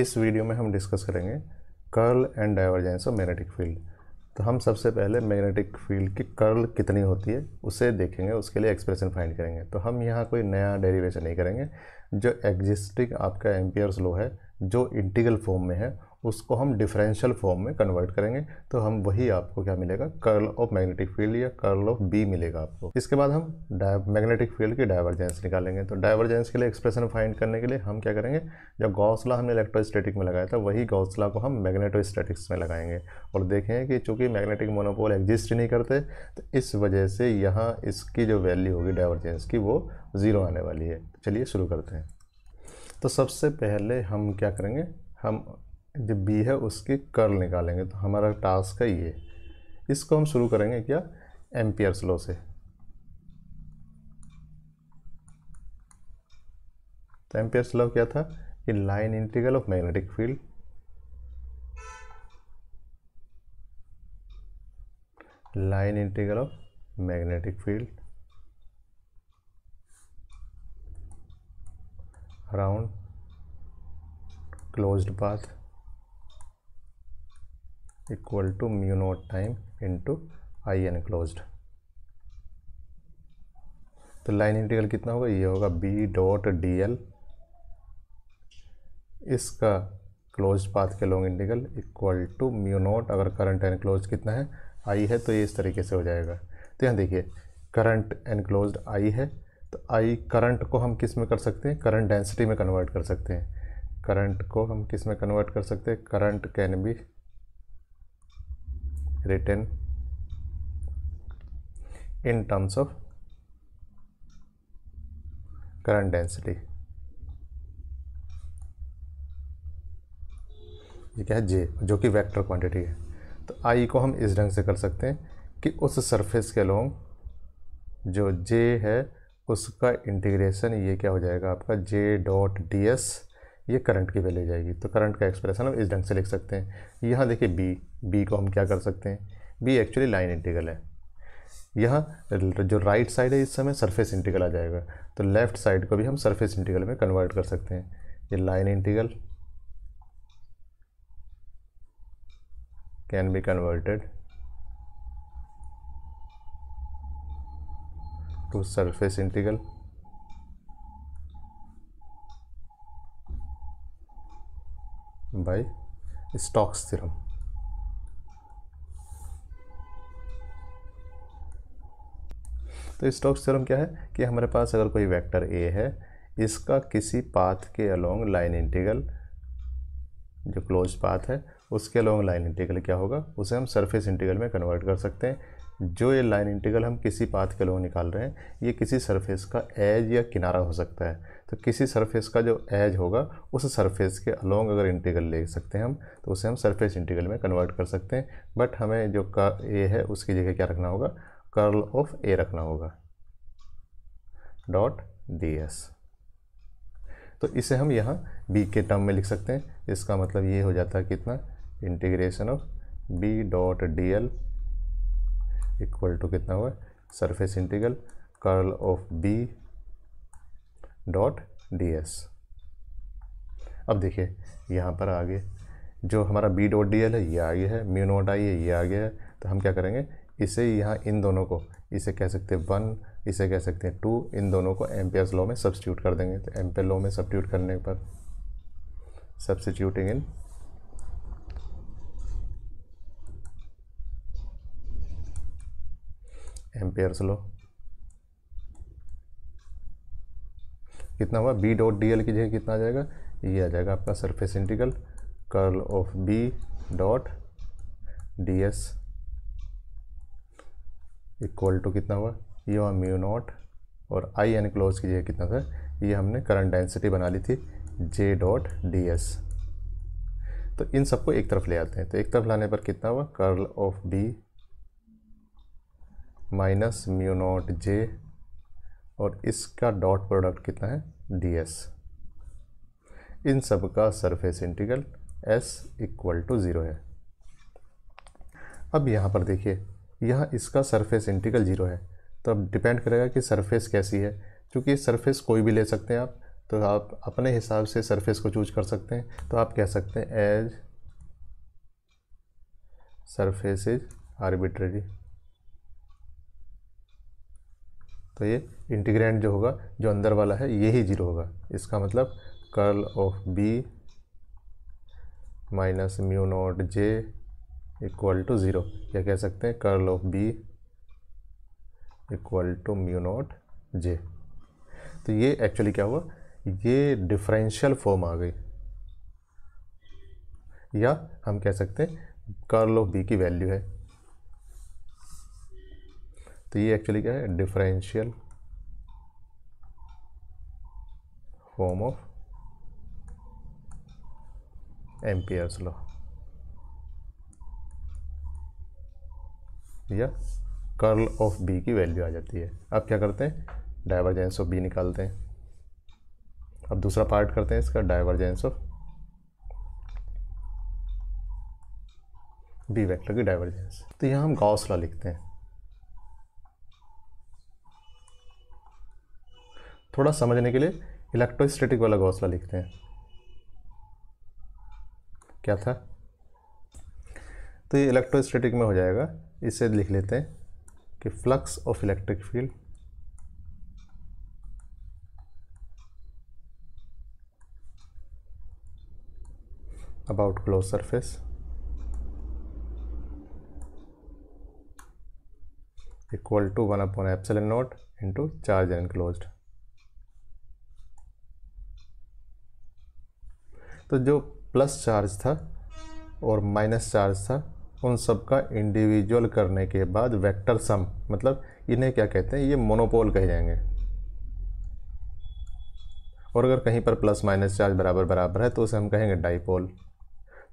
इस वीडियो में हम डिस्कस करेंगे curl and divergence of magnetic field तो हम सबसे पहले मैग्नेटिक फील्ड की कर्ल कितनी होती है उसे देखेंगे उसके लिए एक्सप्रेशन फाइंड करेंगे तो हम यहाँ कोई नया डेरिवेशन नहीं करेंगे जो एग्जिस्टिंग आपका एम्पियर्स लो है जो इंटीग्रल फॉर्म में है उसको हम डिफरेंशियल फॉर्म में कन्वर्ट करेंगे तो हम वही आपको क्या मिलेगा कर्ल ऑफ मैग्नेटिक फील्ड या कर्ल ऑफ बी मिलेगा आपको इसके बाद हम मैग्नेटिक फील्ड की डाइवर्जेंस निकालेंगे तो डाइवर्जेंस के लिए एक्सप्रेशन फाइंड करने के लिए हम क्या करेंगे जो गौसला हमने इलेक्ट्रोस्टेटिक में लगाया था वही गौसला को हम मैग्नेटोस्टेटिक्स में लगाएंगे और देखें कि चूँकि मैग्नेटिक मोनोपोल एग्जिस्ट नहीं करते तो इस वजह से यहाँ इसकी जो वैल्यू होगी डाइवर्जेंस की वो ज़ीरो आने वाली है चलिए शुरू करते हैं तो सबसे पहले हम क्या करेंगे हम जो बी है उसके कर्ल निकालेंगे तो हमारा टास्क है ये इसको हम शुरू करेंगे क्या एम्पियर स्लो से तो एम्पियर स्लो क्या था कि line integral of magnetic field line integral of magnetic field around closed path equal to mu naught time into I enclosed तो लाइन इंटीग्रल कितना होगा ये होगा बी डॉट डी एल इसका क्लोज पाथ के long integral equal to mu naught अगर current enclose कितना है आई है तो ये इस तरीके से हो जाएगा तो यहाँ देखिए करंट एनक्लोज आई है तो आई करंट को हम किस में कर सकते हैं करंट डेंसिटी में कन्वर्ट कर सकते हैं करंट को हम किस में कन्वर्ट कर सकते हैं current can be written in terms of current density ये क्या है जे जो कि वेक्टर क्वांटिटी है तो आई को हम इस ढंग से कर सकते हैं कि उस सरफेस के अलोंग जो जे है उसका इंटीग्रेशन ये क्या हो जाएगा आपका जे डॉट डी एस ये करंट की वैल्यू जाएगी तो करंट का एक्सप्रेशन हम इस ढंग से लिख सकते हैं यहाँ देखिए बी बी को हम क्या कर सकते हैं बी एक्चुअली लाइन इंटीग्रल है यहाँ जो राइट साइड है इस समय सरफेस इंटीग्रल आ जाएगा तो लेफ़्ट साइड को भी हम सरफेस इंटीग्रल में कन्वर्ट कर सकते हैं ये line integral can be converted to surface integral by Stokes theorem. तो स्टॉक्स थ्योरम क्या है कि हमारे पास अगर कोई वेक्टर ए है इसका किसी पाथ के अलोंग लाइन इंटीग्रल जो क्लोज पाथ है उसके अलोंग लाइन इंटीग्रल क्या होगा उसे हम सरफेस इंटीग्रल में कन्वर्ट कर सकते हैं जो ये लाइन इंटीग्रल हम किसी पाथ के अलोंग निकाल रहे हैं ये किसी सरफेस का एज या किनारा हो सकता है तो किसी सरफेस का जो एज होगा उस सरफेस के अलोंग अगर इंटीग्रल ले सकते हैं हम तो उसे हम सरफेस इंटीग्रल में कन्वर्ट कर सकते हैं बट हमें जो का ए है उसकी जगह क्या रखना होगा कर्ल ऑफ ए रखना होगा डॉट डी एस तो इसे हम यहाँ बी के टर्म में लिख सकते हैं इसका मतलब ये हो जाता है कितना integration of B dot D L equal to कितना हुआ surface integral curl of B dot D S अब देखिए यहाँ पर आगे जो हमारा बी डॉट डी एल है ये आगे है म्यू नोट आई है ये आगे है तो हम क्या करेंगे इसे यहाँ इन दोनों को इसे कह सकते हैं वन इसे कह सकते हैं टू इन दोनों को एम लॉ में सब्सिट्यूट कर देंगे तो एम लॉ में सब्सिट्यूट करने पर सब्सिट्यूटिंग इन एम्पियर्स लॉ कितना हुआ बी डॉट डी एल की जगह कितना आ जाएगा ये आ जाएगा आपका surface integral curl of B dot D S equal to कितना हुआ ये हुआ म्यू नॉट और आई एन क्लोज की जगह कितना था ये हमने करंट डेंसिटी बना ली थी जे डॉट डी एस तो इन सबको एक तरफ ले आते हैं तो एक तरफ लाने पर कितना हुआ curl of B minus mu naught J और इसका डॉट प्रोडक्ट कितना है डी एस इन सब का surface integral S equal to zero है अब यहाँ पर देखिए यहाँ इसका सरफेस इंटीग्रल ज़ीरो है तो अब डिपेंड करेगा कि सरफेस कैसी है क्योंकि सरफेस कोई भी ले सकते हैं आप तो आप अपने हिसाब से सरफेस को चूज कर सकते हैं तो आप कह सकते हैं एज सरफेस इज आर्बिट्रेरी तो ये इंटीग्रेंट जो होगा जो अंदर वाला है ये ही जीरो होगा इसका मतलब curl of B minus mu naught J equal to zero या कह सकते हैं curl of B equal to mu naught J तो ये एक्चुअली क्या हुआ ये डिफरेंशियल फॉर्म आ गई या हम कह सकते हैं कर्ल ऑफ बी की वैल्यू है तो ये एक्चुअली क्या है differential form of Ampere's law या कर्ल ऑफ बी की वैल्यू आ जाती है अब क्या करते हैं डाइवर्जेंस ऑफ बी निकालते हैं अब दूसरा पार्ट करते हैं इसका डाइवर्जेंस ऑफ बी वेक्टर की डाइवर्जेंस तो यहाँ हम गॉस लॉ लिखते हैं थोड़ा समझने के लिए इलेक्ट्रोस्टैटिक वाला घोसला लिखते हैं क्या था तो ये इलेक्ट्रोस्टैटिक में हो जाएगा इसे लिख लेते हैं कि flux of electric field about close surface equal to one upon epsilon naught into charge closed तो जो प्लस चार्ज था और माइनस चार्ज था उन सब का इंडिविजुअल करने के बाद वेक्टर सम मतलब इन्हें क्या कहते हैं ये मोनोपोल कहे जाएंगे और अगर कहीं पर प्लस माइनस चार्ज बराबर बराबर है तो उसे हम कहेंगे डाइपोल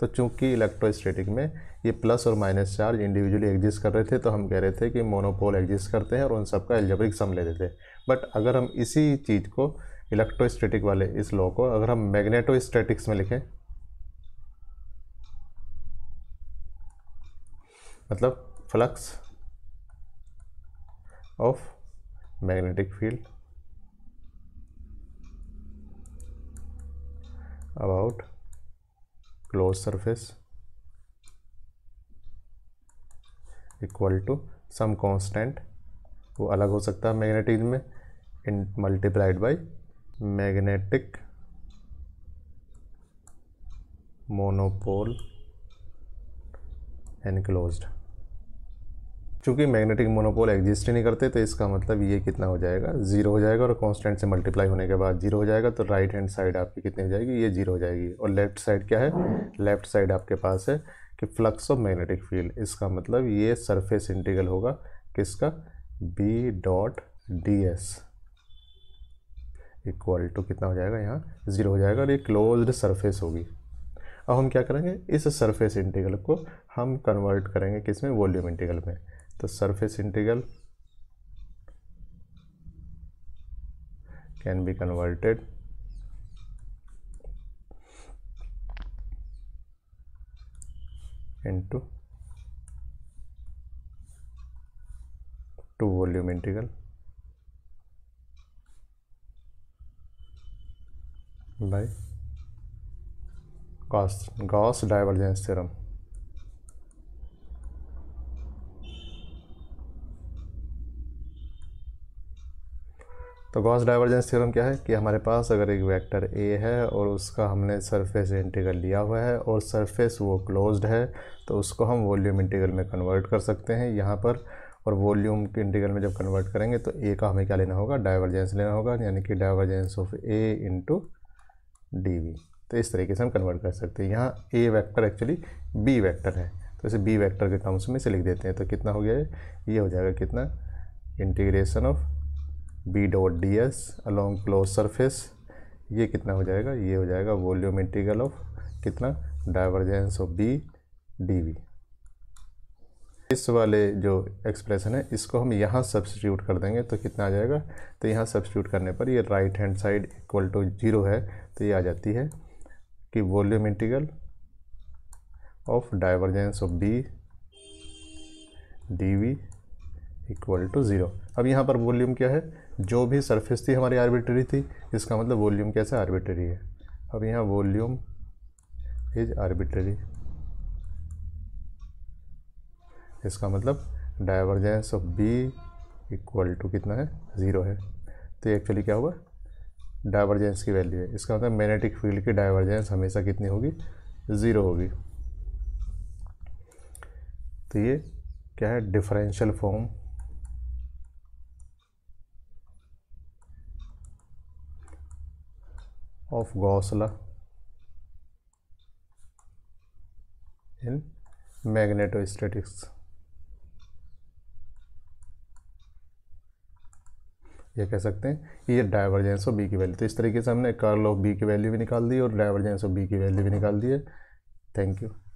तो चूंकि इलेक्ट्रोस्टैटिक में ये प्लस और माइनस चार्ज इंडिविजुअली एग्जिस्ट कर रहे थे तो हम कह रहे थे कि मोनोपोल एग्जिस्ट करते हैं और उन सबका एल्जेब्रिक सम लेते थे बट अगर हम इसी चीज़ को इलेक्ट्रोस्टैटिक वाले इस लॉ को अगर हम मैग्नेटोस्टैटिक्स में लिखें मतलब flux of magnetic field about close surface equal to some constant वो अलग हो सकता है मैग्नेटिक में इन multiplied by magnetic monopole enclosed चूँकि मैग्नेटिक मोनोपोल एग्जिस्ट ही नहीं करते तो इसका मतलब ये कितना हो जाएगा जीरो हो जाएगा और कांस्टेंट से मल्टीप्लाई होने के बाद जीरो हो जाएगा तो राइट हैंड साइड आपकी कितनी हो जाएगी ये जीरो हो जाएगी और लेफ्ट साइड क्या है लेफ्ट साइड आपके पास है कि फ्लक्स ऑफ मैग्नेटिक फील्ड इसका मतलब ये सरफेस इंटीग्रल होगा किसका B dot D S equal to कितना हो जाएगा यहाँ ज़ीरो हो जाएगा और ये क्लोज्ड सरफेस होगी अब हम क्या करेंगे इस सरफेस इंटीग्रल को हम कन्वर्ट करेंगे किस में वॉल्यूम इंटीग्रल में तो surface integral can be converted into to volume integral by cos Gauss divergence theorem तो गॉस डाइवर्जेंस थ्योरम क्या है कि हमारे पास अगर एक वेक्टर ए है और उसका हमने सरफेस इंटीग्रल लिया हुआ है और सरफेस वो क्लोज्ड है तो उसको हम वॉल्यूम इंटीग्रल में कन्वर्ट कर सकते हैं यहाँ पर और वॉल्यूम के इंटीग्रल में जब कन्वर्ट करेंगे तो ए का हमें क्या लेना होगा डाइवर्जेंस लेना होगा यानी कि divergence of A into D V तो इस तरीके से हम कन्वर्ट कर सकते हैं यहाँ A vector actually B vector है तो इसे बी वैक्टर के टर्म्स में से लिख देते हैं तो कितना हो गया है ये हो जाएगा कितना integration of B dot D S along close surface ये कितना हो जाएगा ये हो जाएगा वॉल्यूम इंटीग्रल ऑफ कितना divergence of B D V इस वाले जो एक्सप्रेशन है इसको हम यहाँ सब्सिट्यूट कर देंगे तो कितना आ जाएगा तो यहाँ सब्सिट्यूट करने पर ये right hand side equal to zero है तो ये आ जाती है कि volume integral of divergence of B D V equal to zero अब यहाँ पर वॉल्यूम क्या है जो भी सरफेस थी हमारी आर्बिट्री थी इसका मतलब वॉल्यूम कैसे आर्बिट्री है अब यहाँ वॉल्यूम इज आर्बिट्री इसका मतलब divergence of B equal to कितना है ज़ीरो है तो एक्चुअली क्या हुआ डाइवर्जेंस की वैल्यू है इसका मतलब मैग्नेटिक फील्ड की डाइवर्जेंस हमेशा कितनी होगी ज़ीरो होगी तो ये क्या है differential form of Gauss law in magnetostatics ये कह सकते हैं कि ये डाइवर्जेंस ऑफ बी की वैल्यू तो इस तरीके से हमने कर्ल ऑफ बी की वैल्यू भी निकाल दी और डाइवर्जेंस ऑफ बी की वैल्यू भी निकाल दी है थैंक यू